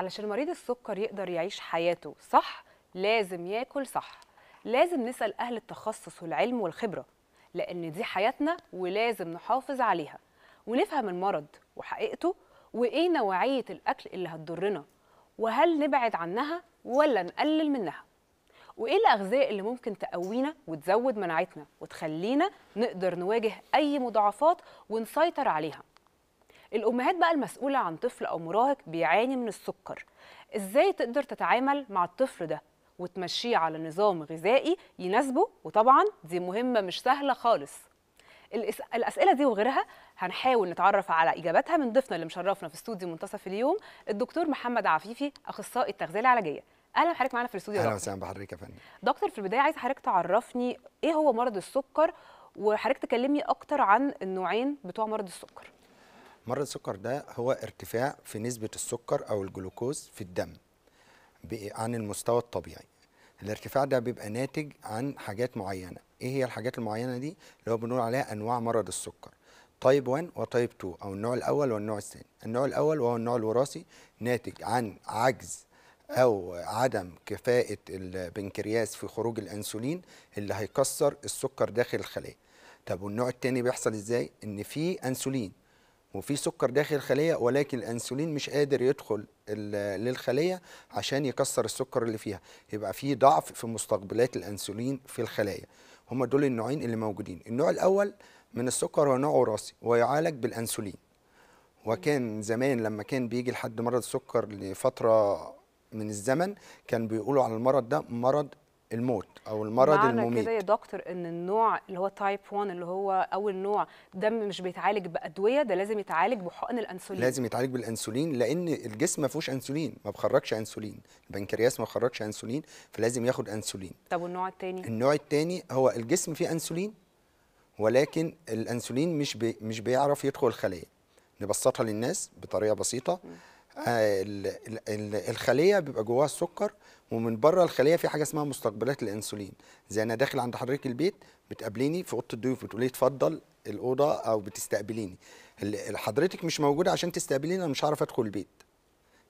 علشان مريض السكر يقدر يعيش حياته صح لازم ياكل صح لازم نسأل أهل التخصص والعلم والخبرة لأن دي حياتنا ولازم نحافظ عليها ونفهم المرض وحقيقته وإيه نوعية الأكل اللي هتضرنا وهل نبعد عنها ولا نقلل منها وإيه الأغذية اللي ممكن تقوينا وتزود مناعتنا وتخلينا نقدر نواجه أي مضاعفات ونسيطر عليها الامهات بقى المسؤوله عن طفل او مراهق بيعاني من السكر ازاي تقدر تتعامل مع الطفل ده وتمشيه على نظام غذائي يناسبه وطبعا دي مهمه مش سهله خالص الاسئله دي وغيرها هنحاول نتعرف على اجاباتها من ضيفنا اللي مشرفنا في استوديو منتصف اليوم الدكتور محمد عفيفي اخصائي التغذيه العلاجيه اهلا بحضرتك معانا في الاستوديو اهلا وسهلا بحضرتك يا فندم دكتور في البدايه عايز حضرتك تعرفني ايه هو مرض السكر وحضرتك تكلمني اكتر عن النوعين بتوع مرض السكر مرض السكر ده هو ارتفاع في نسبة السكر أو الجلوكوز في الدم عن المستوى الطبيعي الارتفاع ده بيبقى ناتج عن حاجات معينة ايه هي الحاجات المعينة دي اللي هو بنقول عليها أنواع مرض السكر تايب 1 وتايب 2 أو النوع الأول والنوع الثاني النوع الأول وهو النوع الوراثي ناتج عن عجز أو عدم كفاءة البنكرياس في خروج الأنسولين اللي هيكسر السكر داخل الخلايا طب والنوع الثاني بيحصل ازاي ان في انسولين وفي سكر داخل الخليه ولكن الانسولين مش قادر يدخل للخليه عشان يكسر السكر اللي فيها يبقى في ضعف في مستقبلات الانسولين في الخلايا هما دول النوعين اللي موجودين النوع الاول من السكر هو نوع وراثي ويعالج بالانسولين وكان زمان لما كان بيجي لحد مرض السكر لفتره من الزمن كان بيقولوا على المرض ده مرض الموت او المرض معنى المميت كده يا دكتور ان النوع اللي هو تايب 1 اللي هو اول نوع دم مش بيتعالج بادويه ده لازم يتعالج بحقن الانسولين لازم يتعالج بالانسولين لان الجسم ما فيهوش انسولين ما بخرجش انسولين البنكرياس ما بخرجش انسولين فلازم ياخد انسولين طب والنوع الثاني النوع الثاني هو الجسم فيه انسولين ولكن الانسولين مش بي مش بيعرف يدخل الخلايا نبسطها للناس بطريقه بسيطه م. آه، الخليه بيبقى جواها السكر ومن بره الخليه في حاجه اسمها مستقبلات الانسولين زي انا داخل عند حضرتك البيت بتقابليني في اوضه الضيوف بتقولي اتفضل الاوضه او بتستقبليني حضرتك مش موجوده عشان تستقبليني انا مش هعرف ادخل البيت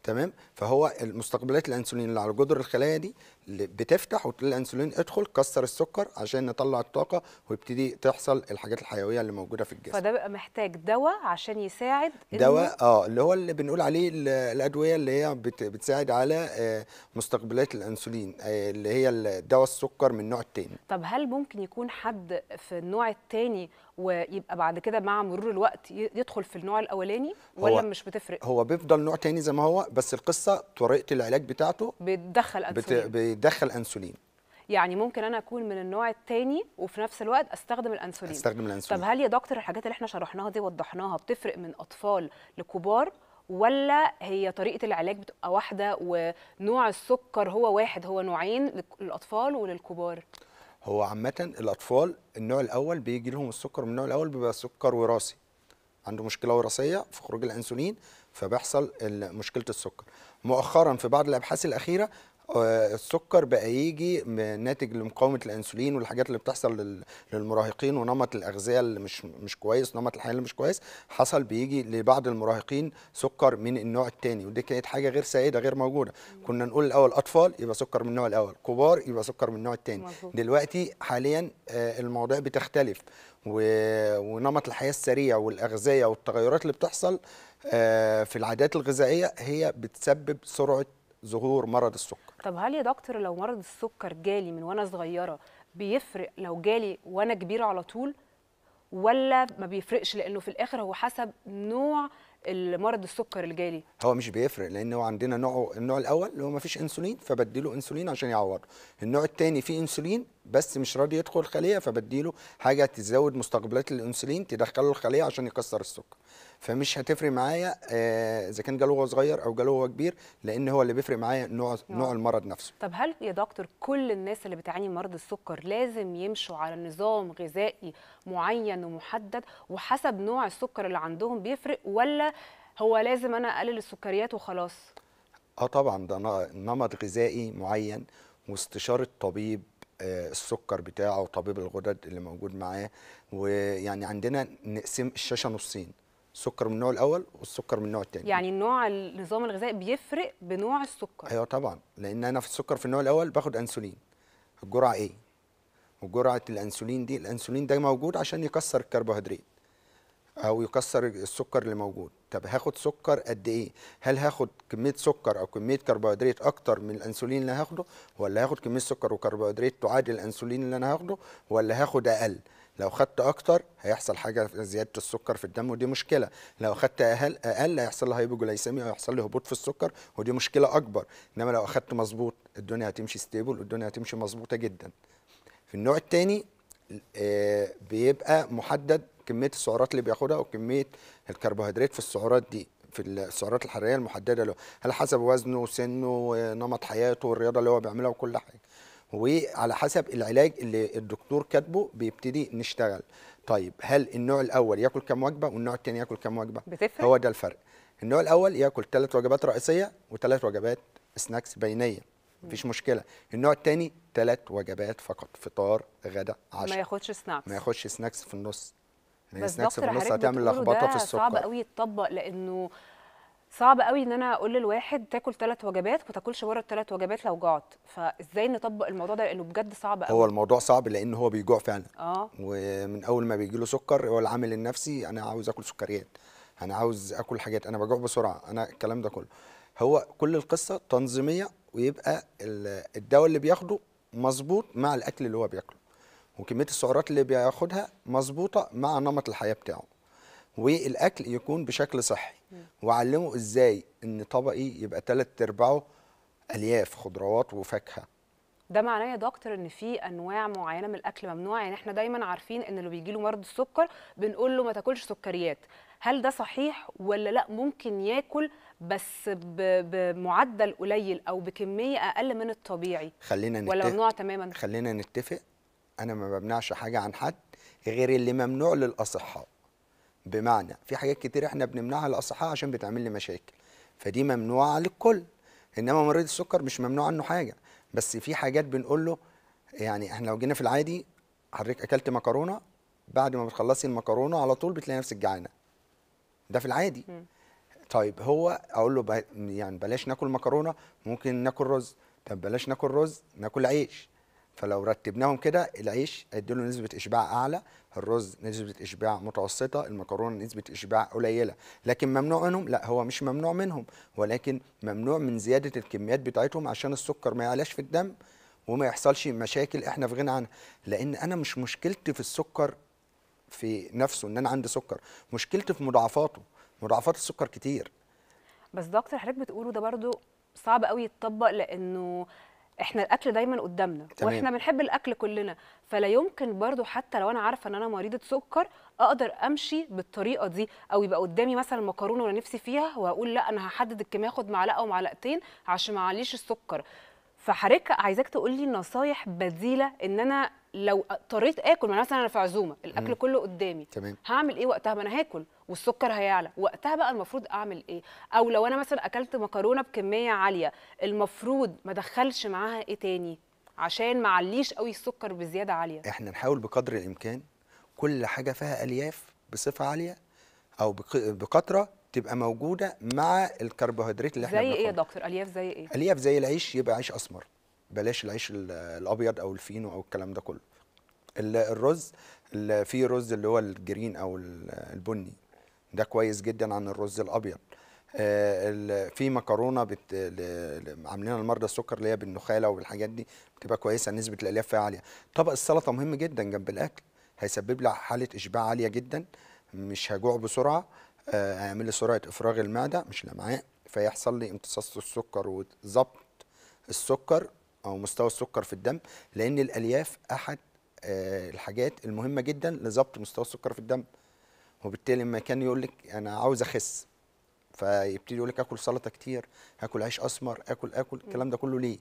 تمام فهو المستقبلات الانسولين اللي على جدر الخلايا دي بتفتح وتقول الانسولين ادخل كسر السكر عشان نطلع الطاقه ويبتدي تحصل الحاجات الحيويه اللي موجوده في الجسم فده بقى محتاج دواء عشان يساعد دواء اه اللي هو اللي بنقول عليه الادويه اللي هي بتساعد على آه، مستقبلات الانسولين آه، اللي هي دواء السكر من النوع الثاني طب هل ممكن يكون حد في النوع الثاني ويبقى بعد كده مع مرور الوقت يدخل في النوع الاولاني ولا مش بتفرق هو بيفضل نوع تاني زي ما هو بس القصه طريقه العلاج بتاعته بتدخل انسولين بيدخل بتدخل انسولين يعني ممكن انا اكون من النوع الثاني وفي نفس الوقت استخدم الانسولين استخدم الانسولين طب هل يا دكتور الحاجات اللي احنا شرحناها دي وضحناها بتفرق من اطفال لكبار ولا هي طريقه العلاج بتبقى واحده ونوع السكر هو واحد هو نوعين للاطفال وللكبار هو عامه الاطفال النوع الاول بيجي لهم السكر من النوع الاول بيبقى سكر وراثي عنده مشكله وراثيه في خروج الانسولين فبيحصل مشكله السكر مؤخرا في بعض الابحاث الاخيره آه، السكر بقى يجي ناتج لمقاومه الانسولين والحاجات اللي بتحصل للمراهقين ونمط الاغذيه اللي مش مش كويس نمط الحياه اللي مش كويس حصل بيجي لبعض المراهقين سكر من النوع الثاني ودي كانت حاجه غير سائده غير موجوده كنا نقول الاول اطفال يبقى سكر من النوع الاول كبار يبقى سكر من النوع الثاني دلوقتي حاليا آه، المواضيع بتختلف ونمط الحياه السريع والاغذيه والتغيرات اللي بتحصل آه، في العادات الغذائيه هي بتسبب سرعه ظهور مرض السكر طب هل يا دكتور لو مرض السكر جالي من وانا صغيره بيفرق لو جالي وانا كبيره على طول ولا ما بيفرقش لانه في الاخر هو حسب نوع مرض السكر اللي جالي هو مش بيفرق لان هو عندنا نوع النوع الاول اللي هو ما فيش انسولين فبديله انسولين عشان يعوضه النوع الثاني فيه انسولين بس مش راضي يدخل الخليه فبديله حاجه تزود مستقبلات الانسولين تدخله الخليه عشان يكسر السكر فمش هتفرق معايا آه، اذا كان جاله وهو صغير او جاله وهو كبير لان هو اللي بيفرق معايا نوع نوع المرض نفسه طب هل يا دكتور كل الناس اللي بتعاني من مرض السكر لازم يمشوا على نظام غذائي معين ومحدد وحسب نوع السكر اللي عندهم بيفرق ولا هو لازم انا اقلل السكريات وخلاص اه طبعا ده نمط غذائي معين واستشاره طبيب آه، السكر بتاعه وطبيب الغدد اللي موجود معاه ويعني عندنا نقسم الشاشه نصين سكر من النوع الاول والسكر من النوع الثاني يعني النوع النظام الغذائي بيفرق بنوع السكر ايوه طبعا لان انا في السكر في النوع الاول باخد انسولين الجرعه ايه وجرعه الانسولين دي الانسولين ده موجود عشان يكسر الكربوهيدرات او يكسر السكر اللي موجود طب هاخد سكر قد ايه هل هاخد كميه سكر او كميه كربوهيدرات اكتر من الانسولين اللي هاخده ولا هاخد كميه سكر وكربوهيدرات تعادل الانسولين اللي انا هاخده ولا هاخد اقل لو خدت اكتر هيحصل حاجه في زياده السكر في الدم ودي مشكله لو خدت اقل اقل هيحصل لها هايبوجلايسيميا ويحصل لي هبوط في السكر ودي مشكله اكبر انما لو اخدت مظبوط الدنيا هتمشي ستيبل والدنيا هتمشي مظبوطه جدا في النوع الثاني آه، بيبقى محدد كميه السعرات اللي بياخدها وكميه الكربوهيدرات في السعرات دي في السعرات الحراريه المحدده له هل حسب وزنه وسنه ونمط حياته والرياضه اللي هو بيعملها وكل حاجه وعلى حسب العلاج اللي الدكتور كاتبه بيبتدي نشتغل طيب هل النوع الاول ياكل كم وجبه والنوع الثاني ياكل كم وجبه بتفرق هو ده الفرق النوع الاول ياكل ثلاث وجبات رئيسيه وثلاث وجبات سناكس بينيه مفيش مشكله النوع الثاني ثلاث وجبات فقط فطار غدا عشاء ما ياخدش سناكس ما ياخدش سناكس في النص لان يعني سناكس في النص هتعمل لخبطه في السكر صعب قوي يتطبق لانه صعب قوي ان انا اقول للواحد تاكل ثلاث وجبات وما تاكلش بره الثلاث وجبات لو جعت فازاي نطبق الموضوع ده لانه بجد صعب قوي هو الموضوع صعب لان هو بيجوع فعلا اه ومن اول ما بيجي له سكر هو العامل النفسي انا عاوز اكل سكريات انا عاوز اكل حاجات انا بجوع بسرعه انا الكلام ده كله هو كل القصه تنظيميه ويبقى الدواء اللي بياخده مظبوط مع الاكل اللي هو بياكله وكميه السعرات اللي بياخدها مظبوطه مع نمط الحياه بتاعه والاكل يكون بشكل صحي وعلمه ازاي ان طبقي إيه يبقى ثلاث ارباعه الياف خضروات وفاكهه ده معناه يا دكتور ان في انواع معينه من الاكل ممنوع يعني احنا دايما عارفين ان اللي بيجي له مرض السكر بنقول له ما تاكلش سكريات هل ده صحيح ولا لا ممكن ياكل بس بمعدل قليل او بكميه اقل من الطبيعي خلينا نتفق ولا ممنوع تماما خلينا نتفق انا ما بمنعش حاجه عن حد غير اللي ممنوع للاصحاء بمعنى في حاجات كتير احنا بنمنعها للاصحاء عشان بتعمل لي مشاكل فدي ممنوعه للكل انما مريض السكر مش ممنوع عنه حاجه بس في حاجات بنقول له يعني احنا لو جينا في العادي حضرتك اكلت مكرونه بعد ما بتخلصي المكرونه على طول بتلاقي نفسك جعانه ده في العادي م. طيب هو اقول له يعني بلاش ناكل مكرونه ممكن ناكل رز طب بلاش ناكل رز ناكل عيش فلو رتبناهم كده العيش له نسبة إشباع أعلى، الرز نسبة إشباع متوسطة، المكرونة نسبة إشباع قليلة، لكن ممنوع منهم؟ لا هو مش ممنوع منهم، ولكن ممنوع من زيادة الكميات بتاعتهم عشان السكر ما يعلاش في الدم وما يحصلش مشاكل احنا في غنى عنها، لأن أنا مش مشكلتي في السكر في نفسه إن أنا عندي سكر، مشكلتي في مضاعفاته، مضاعفات السكر كتير بس دكتور حضرتك بتقوله ده برضو صعب قوي يتطبق لانه احنا الاكل دايما قدامنا تمام. واحنا بنحب الاكل كلنا فلا يمكن برضو حتى لو انا عارفه ان انا مريضه سكر اقدر امشي بالطريقه دي او يبقى قدامي مثلا مكرونه وانا نفسي فيها واقول لا انا هحدد الكميه اخد معلقه ومعلقتين عشان ما اعليش السكر فحضرتك عايزاك تقول لي نصايح بديله ان انا لو اضطريت اكل مثلا انا في عزومه الاكل م. كله قدامي تمام. هعمل ايه وقتها ما انا هاكل والسكر هيعلى وقتها بقى المفروض اعمل ايه او لو انا مثلا اكلت مكرونه بكميه عاليه المفروض ما ادخلش معاها ايه تاني عشان ما عليش قوي السكر بزياده عاليه احنا نحاول بقدر الامكان كل حاجه فيها الياف بصفه عاليه او بكثره تبقى موجوده مع الكربوهيدرات اللي احنا زي ايه يا دكتور الياف زي ايه الياف زي العيش يبقى عيش اسمر بلاش العيش الابيض او الفينو او الكلام ده كله الرز اللي فيه رز اللي هو الجرين او البني ده كويس جدا عن الرز الابيض آه، في مكرونه بت... عاملينها لمرضى السكر اللي هي بالنخاله وبالحاجات دي بتبقى كويسه نسبه الالياف فيها عاليه طبق السلطه مهم جدا جنب الاكل هيسبب لي حاله اشباع عاليه جدا مش هجوع بسرعه آه، هيعمل لي سرعه افراغ المعده مش الامعاء فيحصل لي امتصاص السكر وظبط السكر او مستوى السكر في الدم لان الالياف احد آه، الحاجات المهمه جدا لظبط مستوى السكر في الدم وبالتالي لما كان يقول لك انا عاوز اخس فيبتدي يقول لك اكل سلطه كتير اكل عيش اسمر اكل اكل الكلام ده كله ليه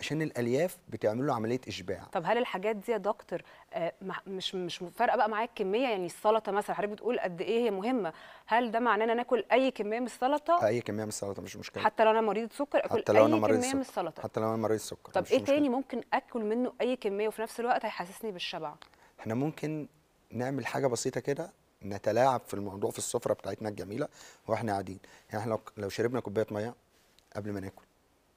عشان الالياف بتعمل له عمليه اشباع طب هل الحاجات دي يا دكتور آه، مش مش فارقه بقى معاك كميه يعني السلطه مثلا حضرتك بتقول قد ايه هي مهمه هل ده معناه ان انا اكل اي كميه من السلطه اي كميه من السلطه مش مشكله حتى لو انا مريض سكر اكل حتى لو أنا مريض كميه من السلطه حتى لو انا مريض سكر طب ايه تاني ممكن اكل منه اي كميه وفي نفس الوقت هيحسسني بالشبع احنا ممكن نعمل حاجه بسيطه كده نتلاعب في الموضوع في السفره بتاعتنا الجميله واحنا قاعدين يعني احنا لو شربنا كوبايه ميه قبل ما ناكل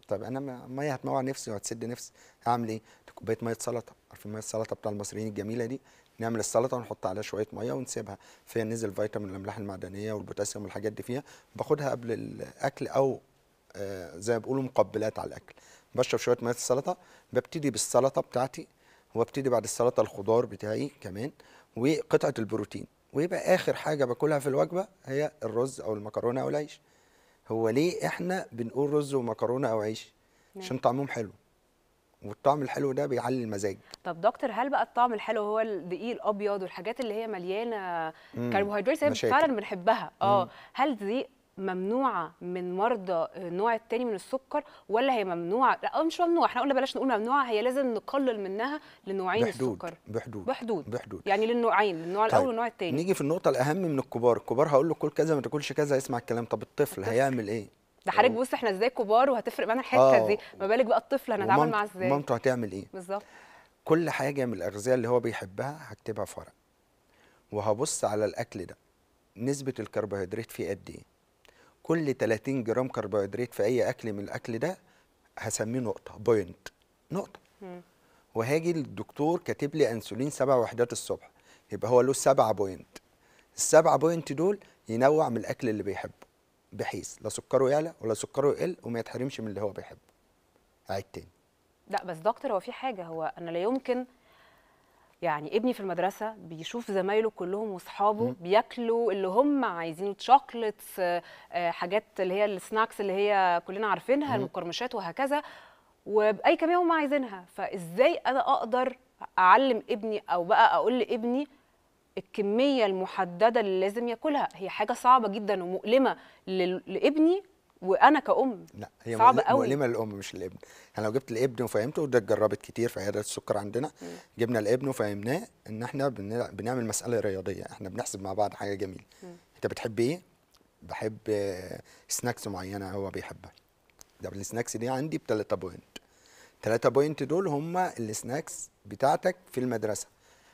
طب انا ميه هتموع نفسي وهتسد نفسي هعمل ايه كوبايه ميه سلطه عارفين ميه السلطه بتاع المصريين الجميله دي نعمل السلطه ونحط عليها شويه ميه ونسيبها فيها نزل فيتامين الاملاح المعدنيه والبوتاسيوم والحاجات دي فيها باخدها قبل الاكل او آه زي ما بيقولوا مقبلات على الاكل بشرب شويه ميه السلطه ببتدي بالسلطه بتاعتي وابتدي بعد السلطه الخضار بتاعي كمان وقطعه البروتين ويبقى اخر حاجه باكلها في الوجبه هي الرز او المكرونه او العيش هو ليه احنا بنقول رز ومكرونه او عيش عشان طعمهم حلو والطعم الحلو ده بيعلي المزاج طب دكتور هل بقى الطعم الحلو هو الدقيق الابيض والحاجات اللي هي مليانه كربوهيدرات فعلا بنحبها اه هل دي ممنوعه من مرضى النوع آه، الثاني من السكر ولا هي ممنوعه لا مش ممنوعه احنا قلنا بلاش نقول ممنوعه هي لازم نقلل منها لنوعين بحدود السكر بحدود بحدود بحدود يعني للنوعين للنوع طيب. الاول والنوع الثاني نيجي في النقطه الاهم من الكبار الكبار هقول له كل كذا ما تاكلش كذا يسمع الكلام طب الطفل هيعمل ايه ده حضرتك بص احنا ازاي كبار وهتفرق معانا الحته دي آه. ما بالك بقى الطفل هنتعامل معاه ازاي مامته هتعمل ايه بالظبط كل حاجه من الاغذيه اللي هو بيحبها هكتبها في ورق وهبص على الاكل ده نسبه الكربوهيدرات فيه قد ايه كل 30 جرام كربوهيدرات في اي اكل من الاكل ده هسميه نقطه بوينت نقطه مم. وهاجي للدكتور كاتب لي انسولين سبع وحدات الصبح يبقى هو له سبعة بوينت السبعة بوينت دول ينوع من الاكل اللي بيحبه بحيث لا سكره يعلى ولا سكره يقل وما يتحرمش من اللي هو بيحبه عيد تاني لا بس دكتور هو في حاجه هو انا لا يمكن يعني ابني في المدرسه بيشوف زمايله كلهم واصحابه بياكلوا اللي هم عايزينه تشوكلت آه، آه، حاجات اللي هي السناكس اللي هي كلنا عارفينها المقرمشات وهكذا وباي كميه هم عايزينها فازاي انا اقدر اعلم ابني او بقى اقول لابني الكميه المحدده اللي لازم ياكلها هي حاجه صعبه جدا ومؤلمه لابني وانا كأم لا هي صعب قوي مؤلمه للام مش للابن احنا لو جبت الابن وفهمته وده اتجربت كتير في عياده السكر عندنا م. جبنا الابن وفهمناه ان احنا بنعمل مساله رياضيه احنا بنحسب مع بعض حاجه جميله م. انت بتحب ايه بحب سناكس معينه هو بيحبها ده السناكس دي عندي بثلاثة بوينت تلاتة بوينت دول هم السناكس بتاعتك في المدرسه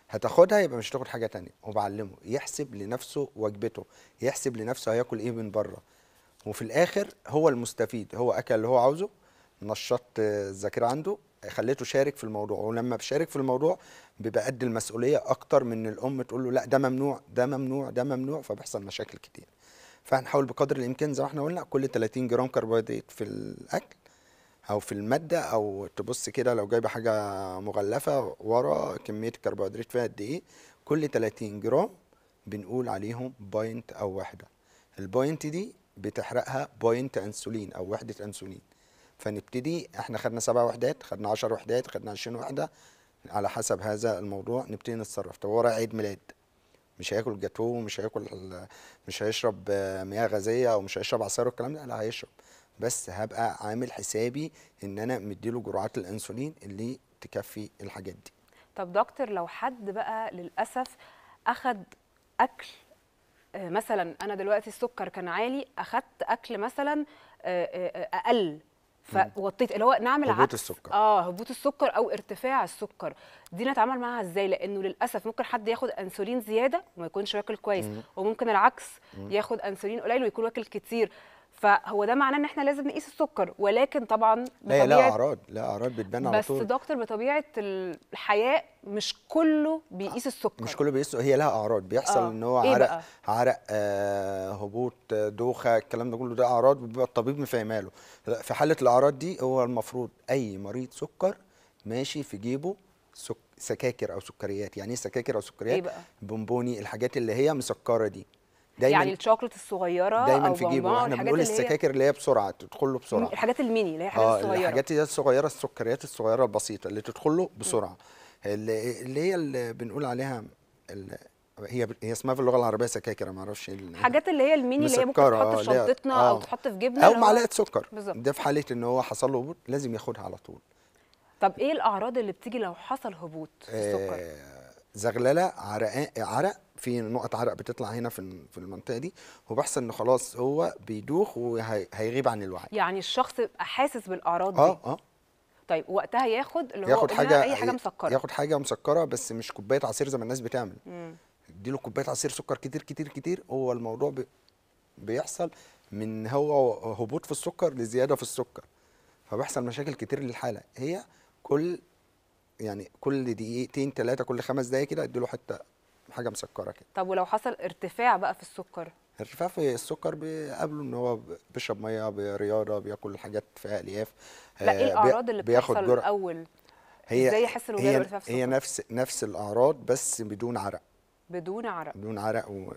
هتاخدها يبقى مش هتاخد حاجه تانية وبعلمه يحسب لنفسه وجبته يحسب لنفسه هياكل ايه من بره وفي الاخر هو المستفيد هو اكل اللي هو عاوزه نشطت الذاكره عنده خليته شارك في الموضوع ولما بشارك في الموضوع بيبقى قد المسؤوليه اكتر من الام تقول له لا ده ممنوع ده ممنوع ده ممنوع فبيحصل مشاكل كتير فهنحاول بقدر الامكان زي ما احنا قلنا كل 30 جرام كربوهيدرات في الاكل او في الماده او تبص كده لو جايبه حاجه مغلفه ورا كميه الكربوهيدرات فيها قد ايه كل 30 جرام بنقول عليهم بوينت او واحده البوينت دي بتحرقها بوينت انسولين او وحده انسولين فنبتدي احنا خدنا سبع وحدات خدنا 10 وحدات خدنا 20 وحده على حسب هذا الموضوع نبتدي نتصرف طب ورا عيد ميلاد مش هياكل جاتوه ومش هياكل مش هيشرب مياه غازيه او مش هيشرب عصير والكلام ده لا هيشرب بس هبقى عامل حسابي ان انا مديله جرعات الانسولين اللي تكفي الحاجات دي طب دكتور لو حد بقى للاسف اخد اكل مثلا انا دلوقتي السكر كان عالي اخذت اكل مثلا آه، آه، اقل فوطيت اللي هو نعمل هبوط عكس السكر اه هبوط السكر او ارتفاع السكر دي نتعامل معاها ازاي لانه للاسف ممكن حد ياخد انسولين زياده وما يكونش واكل كويس مم. وممكن العكس مم. ياخد انسولين قليل ويكون واكل كتير فهو ده معناه ان احنا لازم نقيس السكر ولكن طبعا لا لا اعراض لا اعراض بتبان على طول بس دكتور بطبيعه الحياه مش كله بيقيس السكر مش كله بيقيس هي لها اعراض بيحصل آه. ان هو إيه عرق بقى؟ عرق آه هبوط آه، دوخه الكلام ده كله ده اعراض بيبقى الطبيب مفهمها له في حاله الاعراض دي هو المفروض اي مريض سكر ماشي في جيبه سك... سكاكر او سكريات يعني ايه سكاكر او سكريات إيه بقى؟ بونبوني الحاجات اللي هي مسكره دي دايما يعني الشوكلت الصغيره دايما في جيبه احنا بنقول السكاكر اللي هي بسرعه تدخل له بسرعه الحاجات الميني اللي هي حاجات آه الصغيره الحاجات دي الصغيره السكريات الصغيره البسيطه اللي تدخل له بسرعه اللي, اللي هي اللي بنقول عليها اللي هي هي اسمها في اللغه العربيه سكاكر ما اعرفش إيه الحاجات اللي هي الميني اللي هي ممكن تتحط في شنطتنا آه او تحط في جبنه آه، او آه. معلقه سكر بالظبط ده في حاله ان هو حصل له هبوط لازم ياخدها على طول طب ايه الاعراض اللي بتيجي لو حصل هبوط في السكر؟ آه زغلله عرق عرق في نقط عرق بتطلع هنا في في المنطقه دي وبحس ان خلاص هو بيدوخ وهيغيب عن الوعي يعني الشخص حاسس بالاعراض دي اه اه طيب وقتها ياخد اللي ياخد هو حاجة اي حاجه مسكره ياخد حاجه مسكره بس مش كوبايه عصير زي ما الناس بتعمل اديله كوبايه عصير سكر كتير كتير كتير هو الموضوع بي بيحصل من هو هبوط في السكر لزياده في السكر فبيحصل مشاكل كتير للحاله هي كل يعني كل دقيقتين ثلاثه كل خمس دقايق كده اديله حته حاجه مسكره كده طب ولو حصل ارتفاع بقى في السكر ارتفاع في السكر بيقابله ان هو بيشرب ميه برياضه بياكل حاجات فيها الياف لا ايه آه، الاعراض اللي بتحصل الاول هي ازاي يحس انه جاله ارتفاع في السكر هي نفس نفس الاعراض بس بدون عرق بدون عرق بدون عرق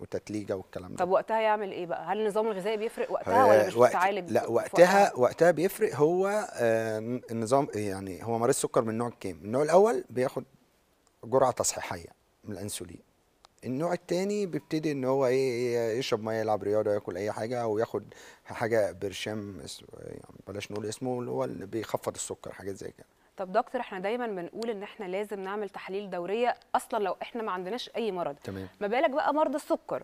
وتتليجه والكلام ده طب وقتها يعمل ايه بقى هل النظام الغذائي بيفرق وقتها ولا آه، مش وقت بتتعالج لا وقتها وقتها, بيفرق هو آه، النظام يعني هو مريض سكر من نوع كام النوع الاول بياخد جرعه تصحيحيه من الانسولين النوع الثاني بيبتدي ان هو ايه يشرب ميه يلعب رياضه ياكل اي حاجه وياخد حاجه برشام يعني بلاش نقول اسمه اللي هو اللي بيخفض السكر حاجات زي كده طب دكتور احنا دايما بنقول ان احنا لازم نعمل تحاليل دوريه اصلا لو احنا ما عندناش اي مرض تمام ما بالك بقى مرض السكر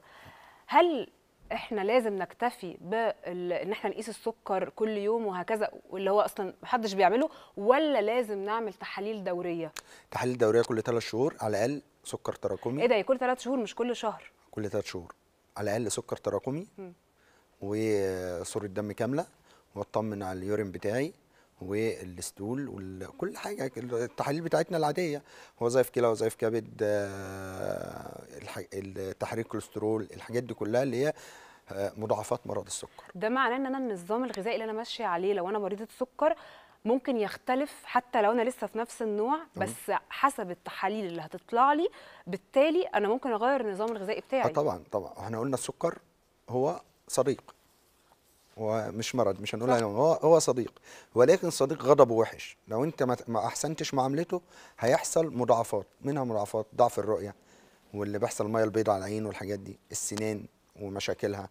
هل احنا لازم نكتفي بان احنا نقيس السكر كل يوم وهكذا واللي هو اصلا محدش بيعمله ولا لازم نعمل تحاليل دوريه تحاليل دوريه كل 3 شهور على الاقل سكر تراكمي ايه ده كل ثلاث شهور مش كل شهر كل ثلاث شهور على الاقل سكر تراكمي وصوره دم كامله واطمن على اليورين بتاعي والستول وكل حاجه التحاليل بتاعتنا العاديه وظائف كلى وظائف كبد آه، التحريك الكوليسترول الحاجات دي كلها اللي هي آه، مضاعفات مرض السكر ده معناه ان انا النظام الغذائي اللي انا ماشيه عليه لو انا مريضه سكر ممكن يختلف حتى لو انا لسه في نفس النوع بس حسب التحاليل اللي هتطلع لي بالتالي انا ممكن اغير النظام الغذائي بتاعي آه طبعا طبعا احنا قلنا السكر هو صديق ومش مرض مش هنقول هو هو صديق ولكن صديق غضبه وحش لو انت ما احسنتش معاملته هيحصل مضاعفات منها مضاعفات ضعف الرؤيه واللي بيحصل الميه البيضاء على العين والحاجات دي السنان ومشاكلها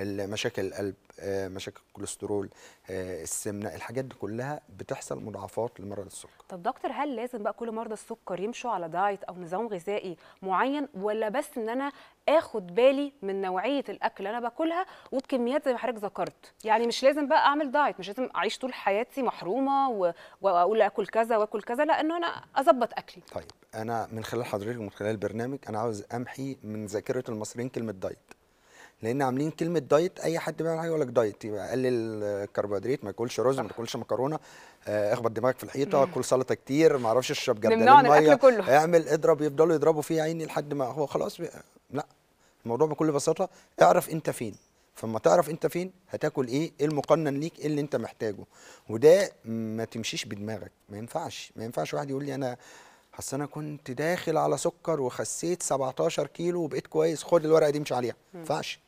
مشاكل القلب آه، مشاكل الكوليسترول آه، السمنه الحاجات دي كلها بتحصل مضاعفات لمرض السكر طب دكتور هل لازم بقى كل مرضى السكر يمشوا على دايت او نظام غذائي معين ولا بس ان انا اخد بالي من نوعيه الاكل اللي انا باكلها وبكميات زي ما حضرتك ذكرت يعني مش لازم بقى اعمل دايت مش لازم اعيش طول حياتي محرومه واقول اكل كذا واكل كذا لا انا اظبط اكلي طيب انا من خلال حضرتك ومن خلال البرنامج انا عاوز امحي من ذاكره المصريين كلمه دايت لان عاملين كلمه دايت اي حد بيعمل حاجه يقول لك دايت يبقى قلل الكربوهيدرات ما تاكلش رز ما تاكلش مكرونه آه، اخبط دماغك في الحيطه كل سلطه كتير ما اعرفش اشرب جردل كله اعمل اضرب يفضلوا يضربوا فيه عيني لحد ما هو خلاص بقى. لا الموضوع بكل بساطه اعرف انت فين فما تعرف انت فين هتاكل ايه ايه المقنن ليك ايه اللي انت محتاجه وده ما تمشيش بدماغك ما ينفعش ما ينفعش واحد يقول لي انا اصل انا كنت داخل على سكر وخسيت 17 كيلو وبقيت كويس خد الورقه دي امشي عليها ما ينفعش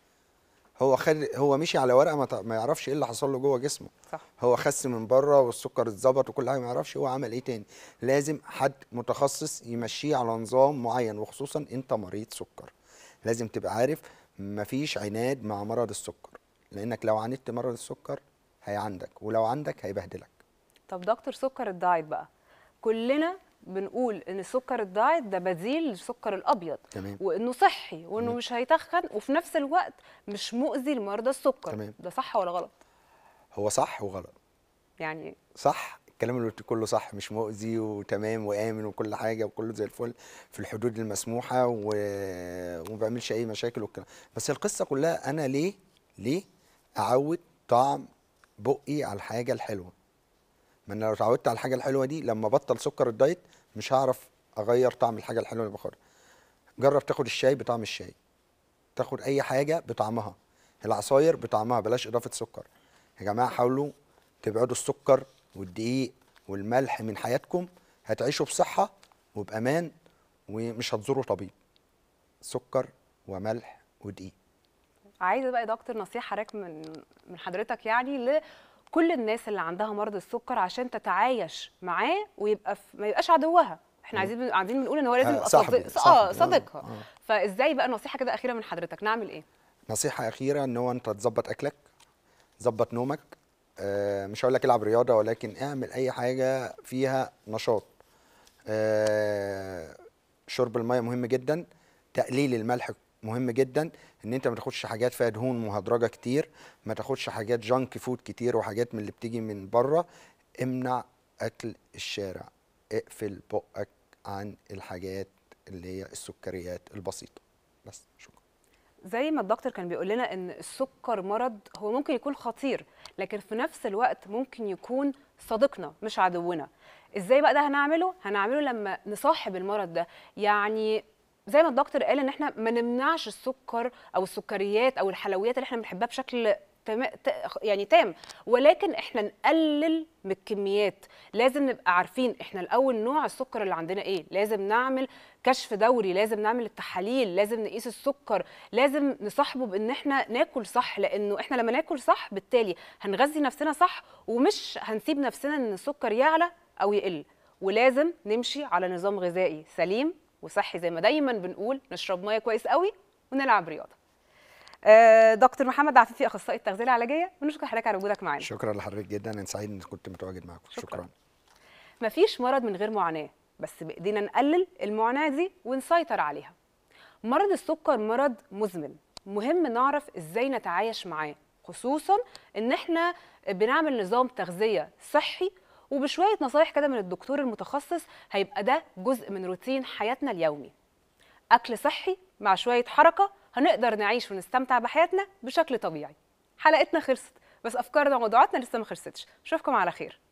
هو خد هو مشي على ورقه ما, ما يعرفش ايه اللي حصل له جوه جسمه صح. هو خس من بره والسكر اتظبط وكل حاجه ما يعرفش هو عمل ايه تاني لازم حد متخصص يمشيه على نظام معين وخصوصا انت مريض سكر لازم تبقى عارف مفيش عناد مع مرض السكر لانك لو عاندت مرض السكر عندك ولو عندك هيبهدلك طب دكتور سكر الدايت بقى كلنا بنقول ان السكر الدايت ده بديل للسكر الابيض تمام. وانه صحي وانه تمام. مش هيتخن وفي نفس الوقت مش مؤذي لمرضى السكر تمام. ده صح ولا غلط هو صح وغلط يعني صح الكلام اللي قلته كله صح مش مؤذي وتمام وامن وكل حاجه وكله زي الفل في الحدود المسموحه و... وما بعملش اي مشاكل والكلام بس القصه كلها انا ليه ليه اعود طعم بقي على الحاجه الحلوه ما انا لو اتعودت على الحاجه الحلوه دي لما بطل سكر الدايت مش هعرف اغير طعم الحاجه الحلوه اللي باخدها جرب تاخد الشاي بطعم الشاي تاخد اي حاجه بطعمها العصاير بطعمها بلاش اضافه سكر يا جماعه حاولوا تبعدوا السكر والدقيق والملح من حياتكم هتعيشوا بصحه وبامان ومش هتزوروا طبيب سكر وملح ودقيق عايزه بقى يا دكتور نصيحه حضرتك من من حضرتك يعني كل الناس اللي عندها مرض السكر عشان تتعايش معاه ويبقى في ما يبقاش عدوها احنا عايزين عايزين بنقول ان هو لازم يبقى صديق اه صديقها آه. فازاي بقى نصيحه كده اخيره من حضرتك نعمل ايه نصيحه اخيره ان هو انت تظبط اكلك ظبط نومك آه مش هقول لك العب رياضه ولكن اعمل اي حاجه فيها نشاط آه شرب الميه مهم جدا تقليل الملح مهم جدا ان انت ما تاخدش حاجات فيها دهون مهدرجه كتير ما تاخدش حاجات جانك فود كتير وحاجات من اللي بتيجي من بره امنع اكل الشارع اقفل بقك عن الحاجات اللي هي السكريات البسيطه بس شكرا زي ما الدكتور كان بيقول لنا ان السكر مرض هو ممكن يكون خطير لكن في نفس الوقت ممكن يكون صديقنا مش عدونا ازاي بقى ده هنعمله هنعمله لما نصاحب المرض ده يعني زي ما الدكتور قال ان احنا ما نمنعش السكر او السكريات او الحلويات اللي احنا بنحبها بشكل تم... يعني تام ولكن احنا نقلل من الكميات لازم نبقى عارفين احنا الاول نوع السكر اللي عندنا ايه لازم نعمل كشف دوري لازم نعمل التحاليل لازم نقيس السكر لازم نصاحبه بان احنا ناكل صح لانه احنا لما ناكل صح بالتالي هنغذي نفسنا صح ومش هنسيب نفسنا ان السكر يعلى او يقل ولازم نمشي على نظام غذائي سليم وصحي زي ما دايما بنقول نشرب ميه كويس قوي ونلعب رياضه آه، دكتور محمد عفيفي اخصائي التغذيه العلاجيه ونشكر حضرتك على وجودك معانا شكرا لحضرتك جدا انا سعيد ان كنت متواجد معاكم شكرا, شكرا. مفيش مرض من غير معاناه بس بايدينا نقلل المعاناه دي ونسيطر عليها مرض السكر مرض مزمن مهم نعرف ازاي نتعايش معاه خصوصا ان احنا بنعمل نظام تغذيه صحي وبشويه نصايح كده من الدكتور المتخصص هيبقى ده جزء من روتين حياتنا اليومي اكل صحي مع شويه حركه هنقدر نعيش ونستمتع بحياتنا بشكل طبيعي حلقتنا خلصت بس افكارنا وموضوعاتنا لسه ما خلصتش اشوفكم على خير